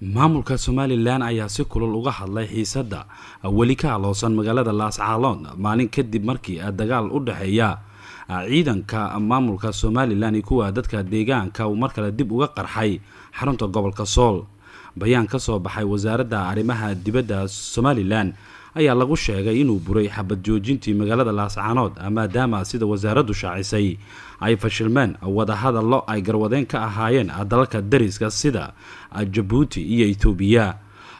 maamulka somalilan ayaa si kulul uga hadlay xiisadda weli ka aloosan magaalada laascaaloon maalin kadib markii dagaal u dhexeeya ah, ciidanka maamulka somalilan iyo kuwa dadka deegaanka uu mar kale dib uga qarxay xarunta gobolka sool bayaan ka soo baxay wasaaradda arrimaha dibadda somalilan ayaa lagu sheegay inuu buray xabad joojintii magaalada laascaanood ah, maadaama sida wasaaraddu shaacisay ay fashilmeen wadahadallo ay garwadeen ka ahaayeen ah, dalalka dariska sida jabuuti iyo itoobiya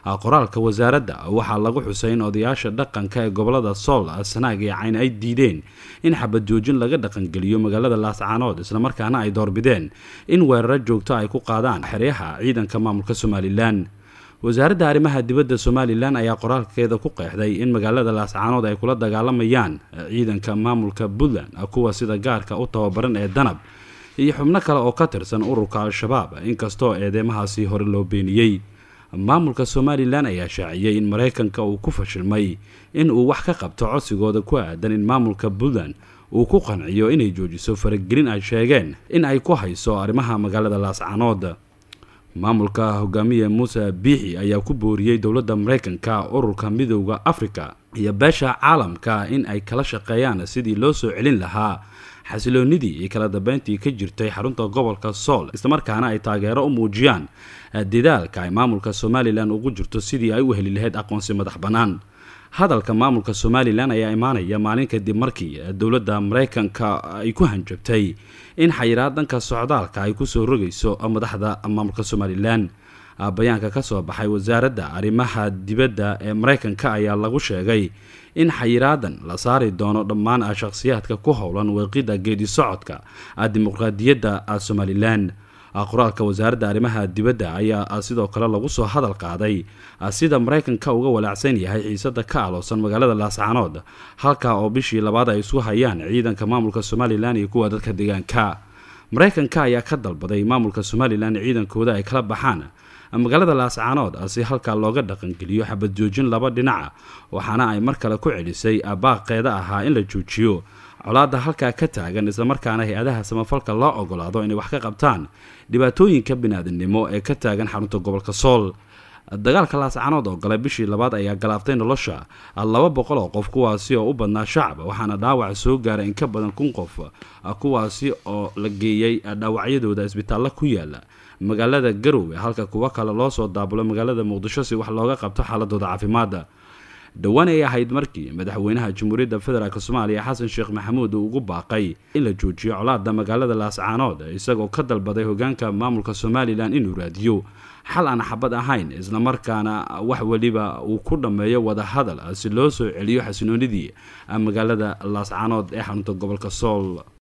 ah, qoraalka wasaaradda waxaa lagu xusay in odayaasha dhaqanka ee gobolada sool sanaag iyo cayn ay diideen in xabad joojin laga dhaqangeliyo magaalada laascaanood islamarkaana ay doorbideen in weeraro joogto ay ku qaadaan xeryaha ciidanka maamulka somalilan wasaaradda arrimaha dibadda somalilan ayaa qoraalkeeda ku qeexday in magaalada laascaanood ay kula dagaalamayaan eh, ciidanka maamulka puntland ah, kuwa sida gaarka u tababaran ee danab iyo xubno kale oo ka tirsan ururka al-shabaab eh, inkastoo eedeymahaasi hore loo beeniyey maamulka somalilan ayaa shaaciyey in maraykanka uu ku fashilmay in uu wax ka qabto codsigooda ku aadan in maamulka puntland uu ku qanciyo inay joojiso faragelin ay sheegeen in ay ku hayso arrimaha magaalada laascaanood maamulka hogaamiye muuse biixi ayaa ku booriyey dowladda maraykanka ururka midooda afrika iyo beesha caalamka in ay kala shaqeeyaan sidii loo soo celin lahaa xasiloonidii iyo kala dambeyntii ka jirtay xarunta gobolka sool islamarkaana ay taageero u muujiyaan eh, dadaalka ay maamulka somalilan ugu jirto sidii ay u heli lahayd aqoonsi madax bannaan hadalka maamulka somalilan ayaa imaanaya maalin kadib markii dowladda maraykanka ay ku hanjabtay in xayiraadanka socdaalka ay kusoo rogayso madaxda maamulka somalilan ah, bayaanka ka soo baxay wasaaradda arrimaha dibadda ee maraykanka ayaa lagu sheegay in xayiraadan la saari doono dhammaan shakhsiyaadka ku howlan weeqida geedi socodka ah, dimuqraadiyadda ah, somalilan qoraalka wasaaradda arrimaha dibadda ayaa ah sidoo kale lagu soo hadal qaaday ah sida maraykanka uga walaacsan yahay xiisada ka aloosan magaalada laascanood halkaa oo bishii labaad ay isu hayaan ciidanka maamulka somalilan iyo kuwa dadka deegaanka maraykanka ayaa ka dalbaday maamulka somalilan ciidankooda ay kala baxaan magaalada laascaanood ah si halkaa looga dhaqangeliyo xabad joojin laba dhinaca waxaana ay mar kale ku celisay baaqeeda ahaa in la joojiyo colaadda halkaa ka taagan islamarkaana hay-adaha samafalka loo ogolaado inay wax ka qabtaan dhibaatooyinka biniaadamnimo ee ka taagan xarunta gobolka sool dagaalka laascanood oo gala bishii labaad ayaa galaaftay nolosha laba boqol oo qof kuwaasi oo u badnaa shacab waxaana dhaawac soo gaaray in ka badan kun qof ah kuwaasi oo la geeyey ah dhaawacyadooda isbitaallo ku yaala magaalada garowe halka kuwo kale loo soo daabulo magaalada muqdisho si wax looga qabto xaaladooda caafimaada dhowaan dhowanay ahayd markii madaxweynaha jamhuuriyadda federaalk soomaaliya xasan sheekh maxamuud uu ugu baaqay in la joojiyo colaadda magaalada laascaanood isagoo ka dalbaday hogaanka maamulka somalilan inuu raadiyo xal aan xabad ahayn islamarkaana wax weliba uu ku dhammeeyo wadahadal ah si loo soo celiyo xasinoonidii magaalada laascaanood ee xarunta gobolka sool